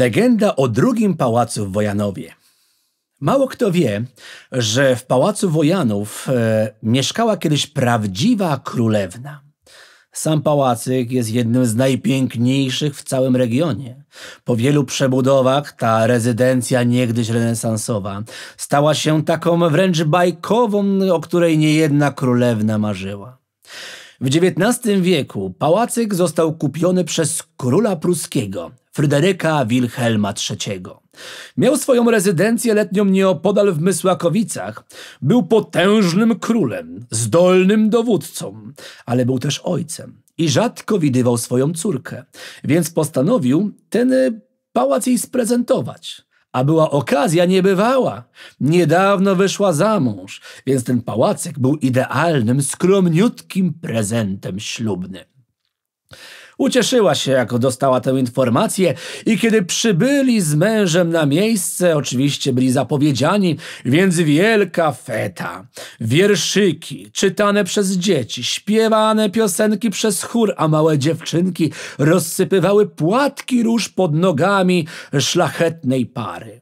Legenda o drugim pałacu w Wojanowie. Mało kto wie, że w pałacu Wojanów e, mieszkała kiedyś prawdziwa królewna. Sam pałacyk jest jednym z najpiękniejszych w całym regionie. Po wielu przebudowach ta rezydencja niegdyś renesansowa stała się taką wręcz bajkową, o której niejedna królewna marzyła. W XIX wieku pałacyk został kupiony przez króla pruskiego, Fryderyka Wilhelma III. Miał swoją rezydencję letnią nieopodal w Mysłakowicach. Był potężnym królem, zdolnym dowódcą, ale był też ojcem i rzadko widywał swoją córkę, więc postanowił ten y, pałac jej sprezentować. A była okazja niebywała. Niedawno wyszła za mąż, więc ten pałacek był idealnym, skromniutkim prezentem ślubnym. Ucieszyła się, jako dostała tę informację i kiedy przybyli z mężem na miejsce, oczywiście byli zapowiedziani, więc wielka feta. Wierszyki, czytane przez dzieci, śpiewane piosenki przez chór, a małe dziewczynki rozsypywały płatki róż pod nogami szlachetnej pary.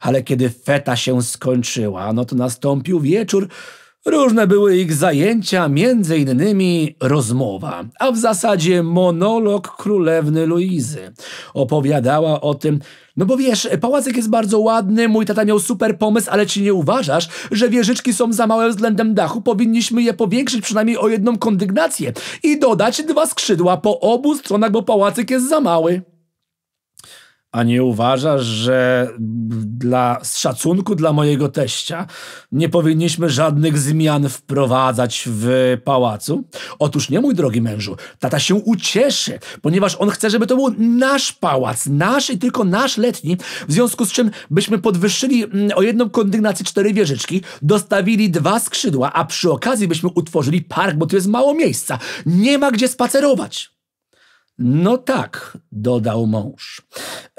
Ale kiedy feta się skończyła, no to nastąpił wieczór, Różne były ich zajęcia, między innymi rozmowa, a w zasadzie monolog królewny Luizy. Opowiadała o tym, no bo wiesz, pałacyk jest bardzo ładny, mój tata miał super pomysł, ale czy nie uważasz, że wieżyczki są za małe względem dachu? Powinniśmy je powiększyć przynajmniej o jedną kondygnację i dodać dwa skrzydła po obu stronach, bo pałacyk jest za mały. A nie uważasz, że dla z szacunku dla mojego teścia nie powinniśmy żadnych zmian wprowadzać w pałacu? Otóż nie, mój drogi mężu. Tata się ucieszy, ponieważ on chce, żeby to był nasz pałac, nasz i tylko nasz letni, w związku z czym byśmy podwyższyli mm, o jedną kondygnację cztery wieżyczki, dostawili dwa skrzydła, a przy okazji byśmy utworzyli park, bo tu jest mało miejsca. Nie ma gdzie spacerować. No tak, dodał mąż.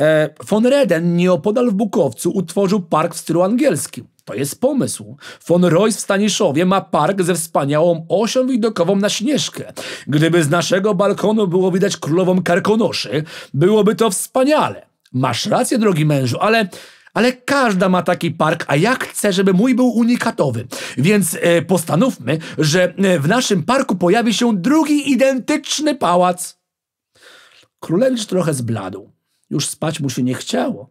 E, von Reden nieopodal w Bukowcu utworzył park w stylu angielskim. To jest pomysł. Von Royce w Staniszowie ma park ze wspaniałą osią widokową na Śnieżkę. Gdyby z naszego balkonu było widać królową karkonoszy, byłoby to wspaniale. Masz rację, drogi mężu, ale... Ale każda ma taki park, a ja chcę, żeby mój był unikatowy. Więc e, postanówmy, że e, w naszym parku pojawi się drugi identyczny pałac. Królewicz trochę zbladł. Już spać mu się nie chciało.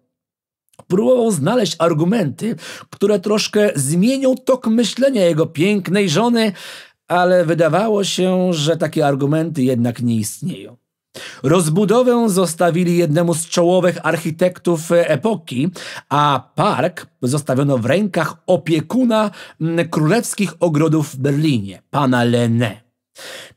Próbował znaleźć argumenty, które troszkę zmienią tok myślenia jego pięknej żony, ale wydawało się, że takie argumenty jednak nie istnieją. Rozbudowę zostawili jednemu z czołowych architektów epoki, a park zostawiono w rękach opiekuna mm, królewskich ogrodów w Berlinie, pana Lene.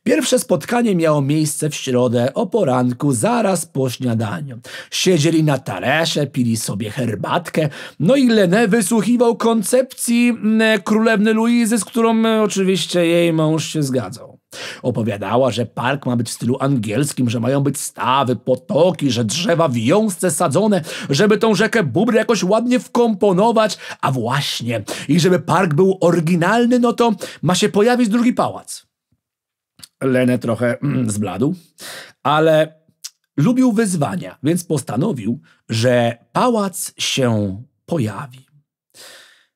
Pierwsze spotkanie miało miejsce w środę o poranku, zaraz po śniadaniu. Siedzieli na talerze, pili sobie herbatkę, no i Lenę wysłuchiwał koncepcji mm, królewny Luizy, z którą mm, oczywiście jej mąż się zgadzał. Opowiadała, że park ma być w stylu angielskim, że mają być stawy, potoki, że drzewa w jązce sadzone, żeby tą rzekę Bóbr jakoś ładnie wkomponować, a właśnie, i żeby park był oryginalny, no to ma się pojawić drugi pałac. Lenę trochę mm, zbladł, ale lubił wyzwania, więc postanowił, że pałac się pojawi.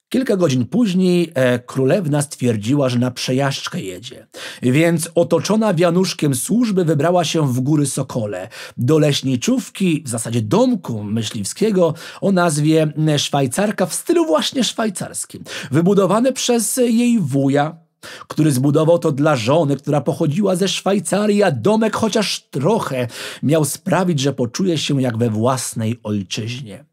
Kilka godzin później e, królewna stwierdziła, że na przejażdżkę jedzie, więc otoczona wianuszkiem służby wybrała się w góry Sokole, do leśniczówki, w zasadzie domku myśliwskiego o nazwie Szwajcarka w stylu właśnie szwajcarskim, wybudowane przez jej wuja, który zbudował to dla żony, która pochodziła ze Szwajcarii, a domek chociaż trochę miał sprawić, że poczuje się jak we własnej ojczyźnie.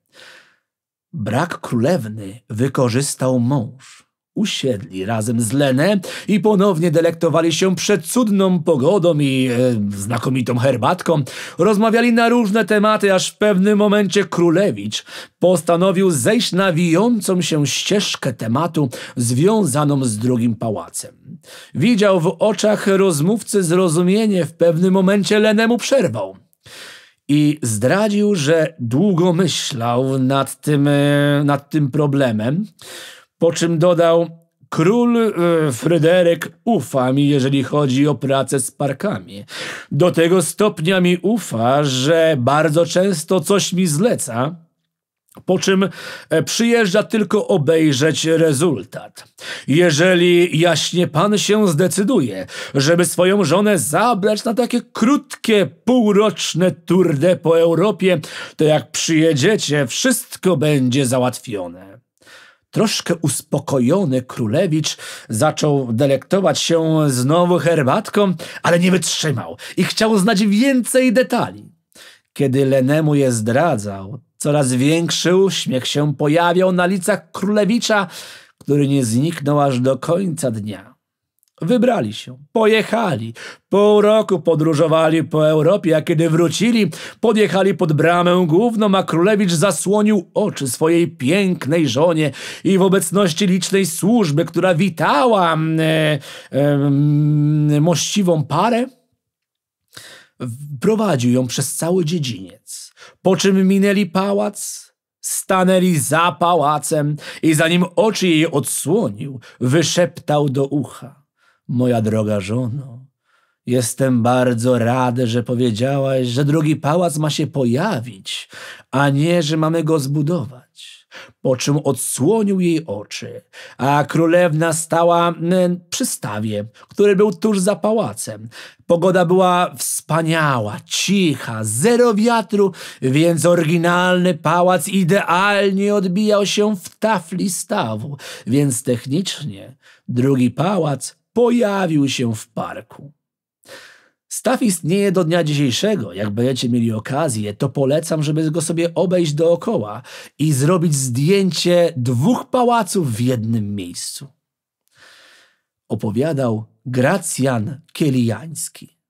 Brak królewny wykorzystał mąż usiedli razem z Lenę i ponownie delektowali się przed cudną pogodą i e, znakomitą herbatką. Rozmawiali na różne tematy, aż w pewnym momencie królewicz postanowił zejść na wijącą się ścieżkę tematu związaną z drugim pałacem. Widział w oczach rozmówcy zrozumienie, w pewnym momencie Lenemu przerwał i zdradził, że długo myślał nad tym, e, nad tym problemem. Po czym dodał, król e, Fryderyk ufa mi, jeżeli chodzi o pracę z parkami. Do tego stopnia mi ufa, że bardzo często coś mi zleca, po czym e, przyjeżdża tylko obejrzeć rezultat. Jeżeli jaśnie pan się zdecyduje, żeby swoją żonę zabrać na takie krótkie, półroczne tournée po Europie, to jak przyjedziecie, wszystko będzie załatwione. Troszkę uspokojony królewicz zaczął delektować się znowu herbatką, ale nie wytrzymał i chciał znać więcej detali. Kiedy Lenemu je zdradzał, coraz większy uśmiech się pojawiał na licach królewicza, który nie zniknął aż do końca dnia. Wybrali się, pojechali. Pół roku podróżowali po Europie, a kiedy wrócili, podjechali pod bramę główną, a królewicz zasłonił oczy swojej pięknej żonie i w obecności licznej służby, która witała mm, e, e, mościwą parę, prowadził ją przez cały dziedziniec. Po czym minęli pałac, Stanęli za pałacem i zanim oczy jej odsłonił, wyszeptał do ucha. Moja droga żono, jestem bardzo rady, że powiedziałaś, że drugi pałac ma się pojawić, a nie, że mamy go zbudować. Po czym odsłonił jej oczy, a królewna stała przy stawie, który był tuż za pałacem. Pogoda była wspaniała, cicha, zero wiatru, więc oryginalny pałac idealnie odbijał się w tafli stawu, więc technicznie drugi pałac pojawił się w parku. Staw istnieje do dnia dzisiejszego. Jak będziecie mieli okazję, to polecam, żeby go sobie obejść dookoła i zrobić zdjęcie dwóch pałaców w jednym miejscu. Opowiadał Gracjan Kieliański.